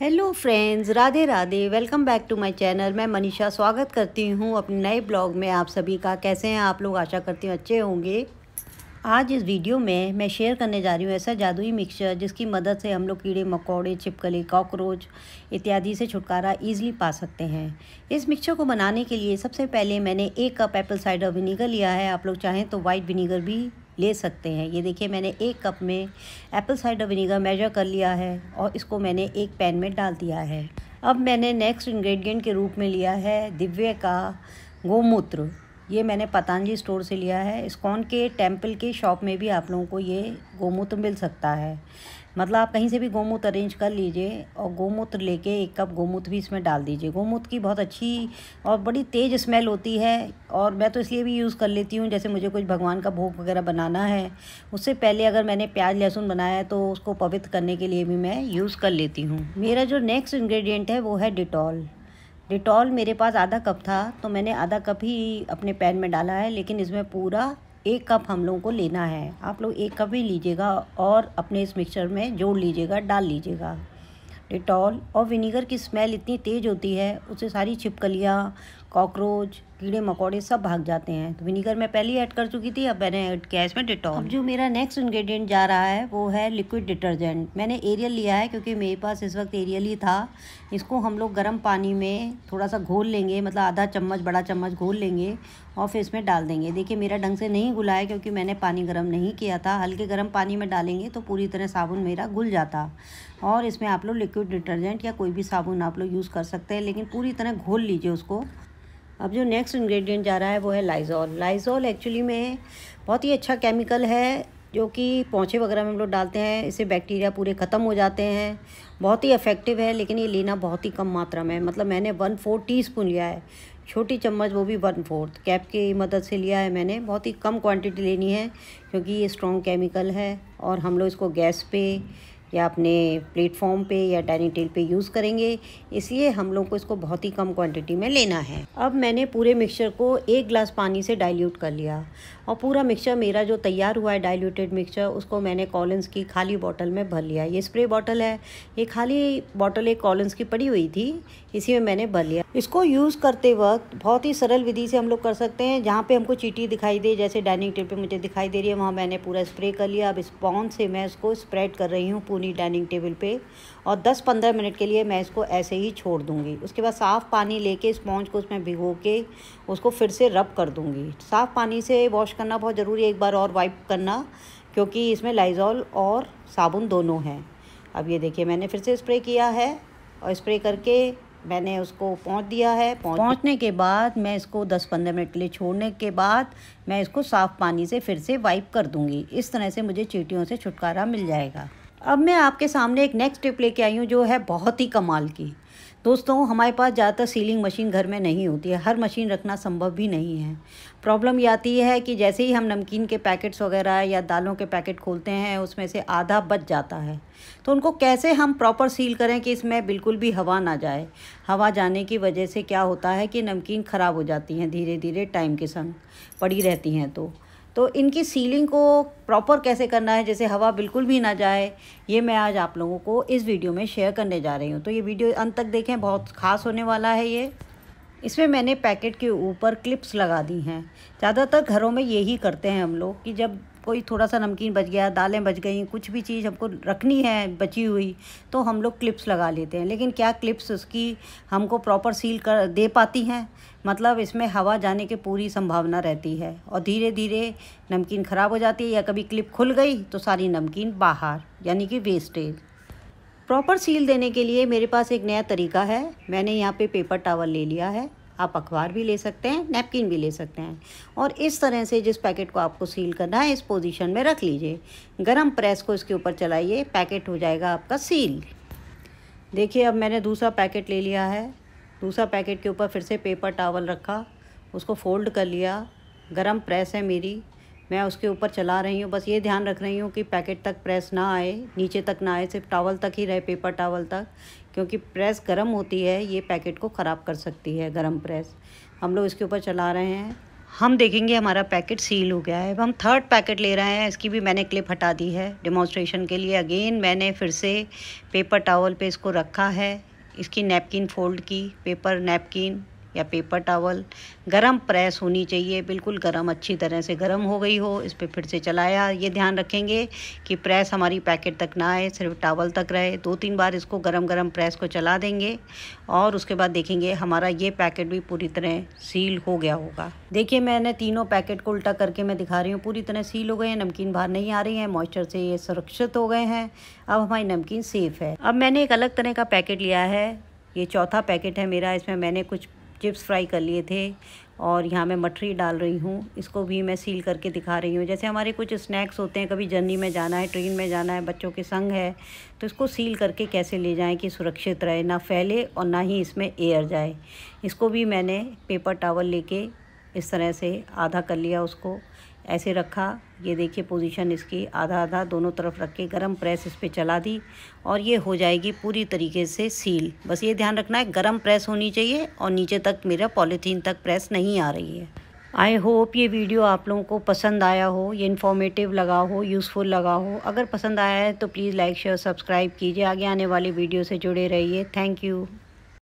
hello friends Radhe Radhe welcome back to my channel मैं मनीषा स्वागत करती हूँ अपने नए ब्लॉग में आप सभी का कैसे हैं आप लोग आशा करती हूँ अच्छे होंगे आज इस वीडियो में मैं शेयर करने जा रही हूँ ऐसा जादुई मिक्सचर जिसकी मदद से हम लोग कीड़े मकोड़े छिपकले कॉकरोच इत्यादि से छुटकारा ईजिली पा सकते हैं इस मिक्सचर को बनाने के लिए सबसे पहले मैंने एक कप एप्पल साइडर विनीगर लिया है आप लोग चाहें तो वाइट विनीगर भी ले सकते हैं ये देखिए मैंने एक कप में एप्पल साइडर विनीगर मेजर कर लिया है और इसको मैंने एक पैन में डाल दिया है अब मैंने नेक्स्ट इंग्रेडिएंट के रूप में लिया है दिव्य का गोमूत्र ये मैंने पतंजलि स्टोर से लिया है इस्कॉन के टेम्पल के शॉप में भी आप लोगों को ये गोमूत्र मिल सकता है मतलब आप कहीं से भी गोमूत्र अरेंज कर लीजिए और गोमूत्र लेके एक कप गोमूत्र भी इसमें डाल दीजिए गोमूत्र की बहुत अच्छी और बड़ी तेज़ स्मेल होती है और मैं तो इसलिए भी यूज़ कर लेती हूँ जैसे मुझे कुछ भगवान का भोग वगैरह बनाना है उससे पहले अगर मैंने प्याज लहसुन बनाया है तो उसको पवित्र करने के लिए भी मैं यूज़ कर लेती हूँ मेरा जो नेक्स्ट इन्ग्रीडियंट है वो है डिटॉल डिटॉल मेरे पास आधा कप था तो मैंने आधा कप ही अपने पैन में डाला है लेकिन इसमें पूरा एक कप हम लोगों को लेना है आप लोग एक कप ही लीजिएगा और अपने इस मिक्सचर में जोड़ लीजिएगा डाल लीजिएगा डिटॉल और विनीगर की स्मेल इतनी तेज़ होती है उससे सारी छिपकलियाँ कॉकरोच कीड़े मकोड़े सब भाग जाते हैं तो विनीगर मैं पहले ही ऐड कर चुकी थी अब मैंने ऐड किया इसमें डिटॉल अब जो मेरा नेक्स्ट इंग्रेडिएंट जा रहा है वो है लिक्विड डिटर्जेंट मैंने एरियल लिया है क्योंकि मेरे पास इस वक्त एरियल ही था इसको हम लोग गर्म पानी में थोड़ा सा घोल लेंगे मतलब आधा चम्मच बड़ा चम्मच घोल लेंगे और फिर इसमें डाल देंगे देखिए मेरा ढंग से नहीं घुला है क्योंकि मैंने पानी गर्म नहीं किया था हल्के गर्म पानी में डालेंगे तो पूरी तरह साबुन मेरा घुल जाता और इसमें आप लोग लिक्विड डिटर्जेंट या कोई भी साबुन आप लोग यूज़ कर सकते हैं लेकिन पूरी तरह घोल लीजिए उसको अब जो नेक्स्ट इंग्रेडिएंट जा रहा है वो है लाइजॉल लाइजॉल एक्चुअली में बहुत ही अच्छा केमिकल है जो कि पौछे वगैरह में हम लोग डालते हैं इससे बैक्टीरिया पूरे ख़त्म हो जाते हैं बहुत ही इफ़ेक्टिव है लेकिन ये लेना बहुत ही कम मात्रा में मतलब मैंने वन फोर्थ टी स्पून लिया है छोटी चम्मच वो भी वन फोर्थ कैप की मदद से लिया है मैंने बहुत ही कम क्वांटिटी लेनी है क्योंकि ये स्ट्रॉन्ग केमिकल है और हम लोग इसको गैस पे या अपने प्लेटफॉर्म पे या डाइनिंग टेबल पे यूज़ करेंगे इसलिए हम लोग को इसको बहुत ही कम क्वांटिटी में लेना है अब मैंने पूरे मिक्सचर को एक ग्लास पानी से डाइल्यूट कर लिया और पूरा मिक्सचर मेरा जो तैयार हुआ है डाइल्यूटेड मिक्सचर उसको मैंने कॉलन्स की खाली बॉटल में भर लिया ये स्प्रे बॉटल है ये खाली बॉटल एक कॉलन्स की पड़ी हुई थी इसी में मैंने भर लिया इसको यूज़ करते वक्त बहुत ही सरल विधि से हम लोग कर सकते हैं जहाँ पर हमको चीटी दिखाई दे जैसे डाइनिंग टेबल पर मुझे दिखाई दे रही है वहाँ मैंने पूरा स्प्रे कर लिया अब इस से मैं इसको स्प्रेड कर रही हूँ पूरी अपनी डाइनिंग टेबल पे और 10-15 मिनट के लिए मैं इसको ऐसे ही छोड़ दूँगी उसके बाद साफ़ पानी लेके स्पॉन्ज को उसमें भिगो के उसको फिर से रब कर दूँगी साफ़ पानी से वॉश करना बहुत ज़रूरी है एक बार और वाइप करना क्योंकि इसमें लाइजॉल और साबुन दोनों हैं अब ये देखिए मैंने फिर से स्प्रे किया है और इस्प्रे करके मैंने उसको पहुँच दिया है पहुँच पहुँचने के बाद मैं इसको 10-15 मिनट के लिए छोड़ने के बाद मैं इसको साफ़ पानी से फिर से वाइप कर दूंगी इस तरह से मुझे चीटियों से छुटकारा मिल जाएगा अब मैं आपके सामने एक नेक्स्ट टिप लेके आई हूँ जो है बहुत ही कमाल की दोस्तों हमारे पास ज़्यादातर सीलिंग मशीन घर में नहीं होती है हर मशीन रखना संभव भी नहीं है प्रॉब्लम ये आती है कि जैसे ही हम नमकीन के पैकेट्स वगैरह या दालों के पैकेट खोलते हैं उसमें से आधा बच जाता है तो उनको कैसे हम प्रॉपर सील करें कि इसमें बिल्कुल भी हवा ना जाए हवा जाने की वजह से क्या होता है कि नमकीन ख़राब हो जाती हैं धीरे धीरे टाइम के संग पड़ी रहती हैं तो तो इनकी सीलिंग को प्रॉपर कैसे करना है जैसे हवा बिल्कुल भी ना जाए ये मैं आज आप लोगों को इस वीडियो में शेयर करने जा रही हूँ तो ये वीडियो अंत तक देखें बहुत ख़ास होने वाला है ये इसमें मैंने पैकेट के ऊपर क्लिप्स लगा दी हैं ज़्यादातर घरों में यही करते हैं हम लोग कि जब कोई थोड़ा सा नमकीन बच गया दालें बच गई कुछ भी चीज़ हमको रखनी है बची हुई तो हम लोग क्लिप्स लगा लेते हैं लेकिन क्या क्लिप्स उसकी हमको प्रॉपर सील कर दे पाती हैं मतलब इसमें हवा जाने की पूरी संभावना रहती है और धीरे धीरे नमकीन ख़राब हो जाती है या कभी क्लिप खुल गई तो सारी नमकीन बाहर यानी कि वेस्टेज प्रॉपर सील देने के लिए मेरे पास एक नया तरीका है मैंने यहाँ पे पेपर टावल ले लिया है आप अखबार भी ले सकते हैं नैपकिन भी ले सकते हैं और इस तरह से जिस पैकेट को आपको सील करना है इस पोजीशन में रख लीजिए गरम प्रेस को इसके ऊपर चलाइए पैकेट हो जाएगा आपका सील देखिए अब मैंने दूसरा पैकेट ले लिया है दूसरा पैकेट के ऊपर फिर से पेपर टावल रखा उसको फोल्ड कर लिया गरम प्रेस है मेरी मैं उसके ऊपर चला रही हूँ बस ये ध्यान रख रही हूँ कि पैकेट तक प्रेस ना आए नीचे तक ना आए सिर्फ टावल तक ही रहे पेपर टावल तक क्योंकि प्रेस गर्म होती है ये पैकेट को ख़राब कर सकती है गर्म प्रेस हम लोग इसके ऊपर चला रहे हैं हम देखेंगे हमारा पैकेट सील हो गया है अब हम थर्ड पैकेट ले रहे हैं इसकी भी मैंने क्लिप हटा दी है डेमोस्ट्रेशन के लिए अगेन मैंने फिर से पेपर टावल पे इसको रखा है इसकी नैपकिन फोल्ड की पेपर नैपकिन या पेपर टॉवल गरम प्रेस होनी चाहिए बिल्कुल गरम अच्छी तरह से गरम हो गई हो इस पर फिर से चलाया ये ध्यान रखेंगे कि प्रेस हमारी पैकेट तक ना आए सिर्फ टावल तक रहे दो तीन बार इसको गरम गरम प्रेस को चला देंगे और उसके बाद देखेंगे हमारा ये पैकेट भी पूरी तरह सील हो गया होगा देखिए मैंने तीनों पैकेट को उल्टा करके मैं दिखा रही हूँ पूरी तरह सील हो गए हैं नमकीन बाहर नहीं आ रही है मॉइस्चर से ये सुरक्षित हो गए हैं अब हमारी नमकीन सेफ़ है अब मैंने एक अलग तरह का पैकेट लिया है ये चौथा पैकेट है मेरा इसमें मैंने कुछ चिप्स फ्राई कर लिए थे और यहाँ मैं मठरी डाल रही हूँ इसको भी मैं सील करके दिखा रही हूँ जैसे हमारे कुछ स्नैक्स होते हैं कभी जर्नी में जाना है ट्रेन में जाना है बच्चों के संग है तो इसको सील करके कैसे ले जाएं कि सुरक्षित रहे ना फैले और ना ही इसमें एयर जाए इसको भी मैंने पेपर टावल लेके इस तरह से आधा कर लिया उसको ऐसे रखा ये देखिए पोजीशन इसकी आधा आधा दोनों तरफ रख के गर्म प्रेस इस पर चला दी और ये हो जाएगी पूरी तरीके से सील बस ये ध्यान रखना है गर्म प्रेस होनी चाहिए और नीचे तक मेरा पॉलीथीन तक प्रेस नहीं आ रही है आई होप ये वीडियो आप लोगों को पसंद आया हो ये इन्फॉर्मेटिव लगा हो यूज़फुल लगा हो अगर पसंद आया है तो प्लीज़ लाइक शेयर सब्सक्राइब कीजिए आगे आने वाली वीडियो से जुड़े रहिए थैंक यू